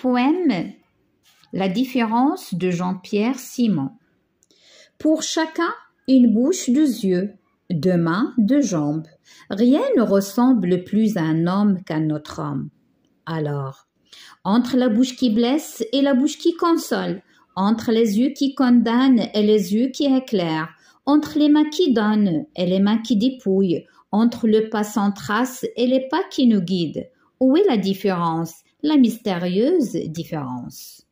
Poème La différence de Jean-Pierre Simon. Pour chacun, une bouche, deux yeux, deux mains, deux jambes. Rien ne ressemble plus à un homme qu'à notre homme. Alors, entre la bouche qui blesse et la bouche qui console, entre les yeux qui condamnent et les yeux qui éclairent, entre les mains qui donnent et les mains qui dépouillent, entre le pas sans trace et les pas qui nous guident, où est la différence, la mystérieuse différence